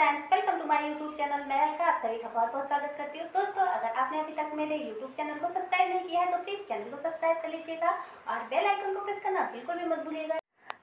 friends welcome to my YouTube channel मैं अलका आप सभी का बहुत बहुत स्वागत करती हूँ दोस्तों अगर आपने अभी तक मेरे यूट्यूब चैनल को सब्सक्राइब नहीं किया है तो प्लीज़ चैनल को सब्सक्राइब कर लीजिएगा और बेल आइकन को प्रेस करना बिल्कुल भी मत भूलिएगा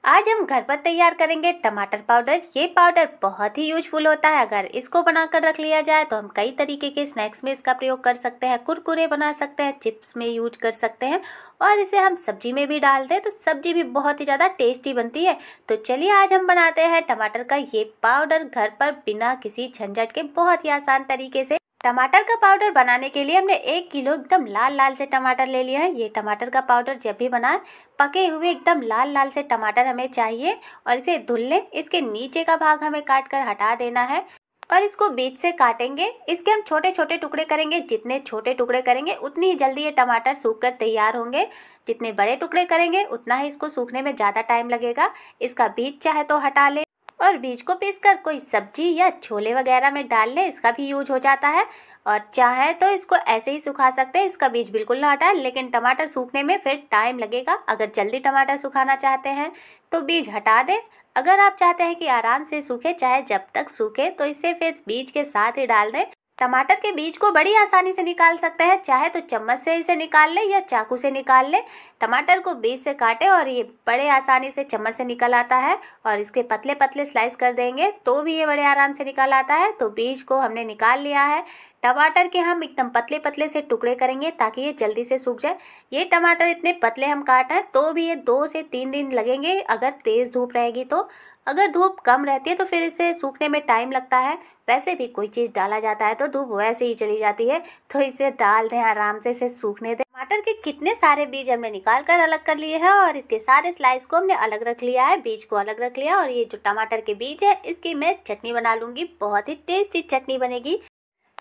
आज हम घर पर तैयार करेंगे टमाटर पाउडर ये पाउडर बहुत ही यूजफुल होता है अगर इसको बनाकर रख लिया जाए तो हम कई तरीके के स्नैक्स में इसका प्रयोग कर सकते हैं कुरकुरे बना सकते हैं चिप्स में यूज कर सकते हैं और इसे हम सब्जी में भी डाल दें तो सब्जी भी बहुत ही ज़्यादा टेस्टी बनती है तो चलिए आज हम बनाते हैं टमाटर का ये पाउडर घर पर बिना किसी झंझट के बहुत ही आसान तरीके से टमाटर का पाउडर बनाने के लिए हमने एक किलो एकदम लाल लाल से टमाटर ले लिया है ये टमाटर का पाउडर जब भी बनाए पके हुए एकदम लाल लाल से टमाटर हमें चाहिए और इसे धुल लें इसके नीचे का भाग हमें काट कर हटा देना है और इसको बीच से काटेंगे इसके हम छोटे छोटे टुकड़े करेंगे जितने छोटे टुकड़े करेंगे उतनी ही जल्दी ये टमाटर सूख कर तैयार होंगे जितने बड़े टुकड़े करेंगे उतना ही इसको सूखने में ज़्यादा टाइम लगेगा इसका बीज चाहे तो हटा लें और बीज को पीसकर कोई सब्जी या छोले वगैरह में डाल लें इसका भी यूज हो जाता है और चाहे तो इसको ऐसे ही सुखा सकते हैं इसका बीज बिल्कुल ना हटाएं लेकिन टमाटर सूखने में फिर टाइम लगेगा अगर जल्दी टमाटर सुखाना चाहते हैं तो बीज हटा दें अगर आप चाहते हैं कि आराम से सूखे चाहे जब तक सूखे तो इसे फिर बीज के साथ ही डाल दें टमाटर के बीज को बड़ी आसानी से निकाल सकते हैं चाहे तो चम्मच से इसे निकाल लें या चाकू से निकाल लें टमाटर को बीज से काटें और ये बड़े आसानी से चम्मच से निकल आता है और इसके पतले पतले स्लाइस कर देंगे तो भी ये बड़े आराम से निकल आता है तो बीज को हमने निकाल लिया है टमाटर के हम एकदम पतले पतले से टुकड़े करेंगे ताकि ये जल्दी से सूख जाए ये टमाटर इतने पतले हम काट रहे हैं तो भी ये दो से तीन दिन लगेंगे अगर तेज़ धूप रहेगी तो अगर धूप कम रहती है तो फिर इसे सूखने में टाइम लगता है वैसे भी कोई चीज़ डाला जाता है तो धूप वैसे ही चली जाती है तो इसे डाल दें आराम से इसे सूखने दें टमाटर के कितने सारे बीज हमने निकाल कर अलग कर लिए हैं और इसके सारे स्लाइस को हमने अलग रख लिया है बीज को अलग रख लिया और ये जो टमाटर के बीज है इसकी मैं चटनी बना लूँगी बहुत ही टेस्टी चटनी बनेगी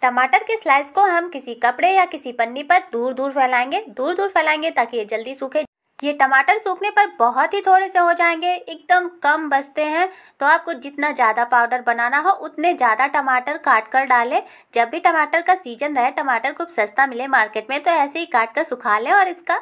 टमाटर के स्लाइस को हम किसी कपड़े या किसी पन्नी पर दूर दूर फैलाएंगे दूर दूर फैलाएंगे ताकि ये जल्दी सूखे ये टमाटर सूखने पर बहुत ही थोड़े से हो जाएंगे एकदम कम बचते हैं तो आपको जितना ज़्यादा पाउडर बनाना हो उतने ज़्यादा टमाटर काट कर डालें जब भी टमाटर का सीजन रहे टमाटर खूब सस्ता मिले मार्केट में तो ऐसे ही काट कर सुखा लें और इसका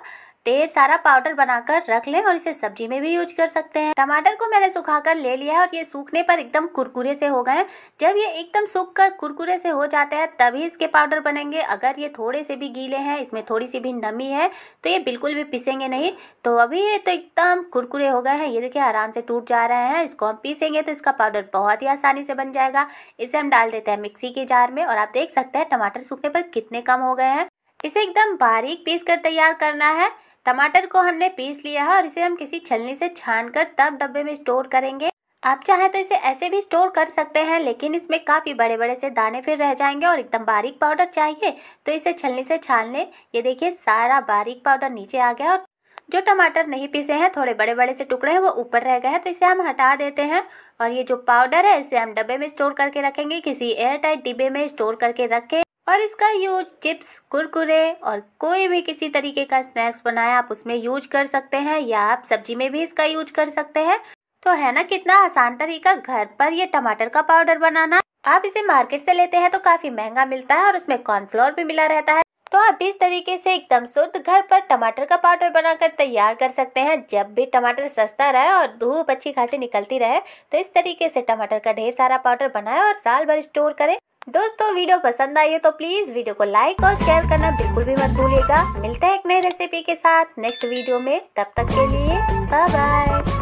ढेर सारा पाउडर बनाकर रख लें और इसे सब्जी में भी यूज कर सकते हैं टमाटर को मैंने सुखाकर ले लिया है और ये सूखने पर एकदम कुरकुरे से हो गए जब ये एकदम सूख कर कुरकुरे से हो जाते हैं तभी इसके पाउडर बनेंगे अगर ये थोड़े से भी गीले हैं इसमें थोड़ी सी भी नमी है तो ये बिल्कुल भी पिसेंगे नहीं तो अभी ये तो एकदम कुरकुरे हो गए हैं ये देखिए आराम से टूट जा रहे हैं इसको हम पीसेंगे तो इसका पाउडर बहुत ही आसानी से बन जाएगा इसे हम डाल देते हैं मिक्सी के जार में और आप देख सकते हैं टमाटर सूखने पर कितने कम हो गए हैं इसे एकदम बारीक पीस कर तैयार करना है टमाटर को हमने पीस लिया है और इसे हम किसी छलनी से छान कर तब डब्बे में स्टोर करेंगे आप चाहें तो इसे ऐसे भी स्टोर कर सकते हैं लेकिन इसमें काफ़ी बड़े बड़े से दाने फिर रह जाएंगे और एकदम बारीक पाउडर चाहिए तो इसे छलनी से छान लें ये देखिए सारा बारीक पाउडर नीचे आ गया और जो टमाटर नहीं पीसे हैं थोड़े बड़े बड़े से टुकड़े हैं वो ऊपर रह गए हैं तो इसे हम हटा देते हैं और ये जो पाउडर है इसे हम डब्बे में स्टोर करके रखेंगे किसी एयर टाइट डिब्बे में स्टोर करके रखें और इसका यूज चिप्स कुरकुरे और कोई भी किसी तरीके का स्नैक्स बनाए आप उसमें यूज कर सकते हैं या आप सब्जी में भी इसका यूज कर सकते हैं तो है ना कितना आसान तरीका घर पर ये टमाटर का पाउडर बनाना आप इसे मार्केट से लेते हैं तो काफी महंगा मिलता है और उसमें कॉर्नफ्लोर भी मिला रहता है तो आप इस तरीके से एकदम शुद्ध घर पर टमाटर का पाउडर बनाकर तैयार कर सकते हैं जब भी टमाटर सस्ता रहे और धूप अच्छी खासी निकलती रहे तो इस तरीके से टमाटर का ढेर सारा पाउडर बनाए और साल भर स्टोर करें दोस्तों वीडियो पसंद आई है तो प्लीज वीडियो को लाइक और शेयर करना बिल्कुल भी मत भूलिएगा मिलते हैं एक नई रेसिपी के साथ नेक्स्ट वीडियो में तब तक के लिए बाय बाय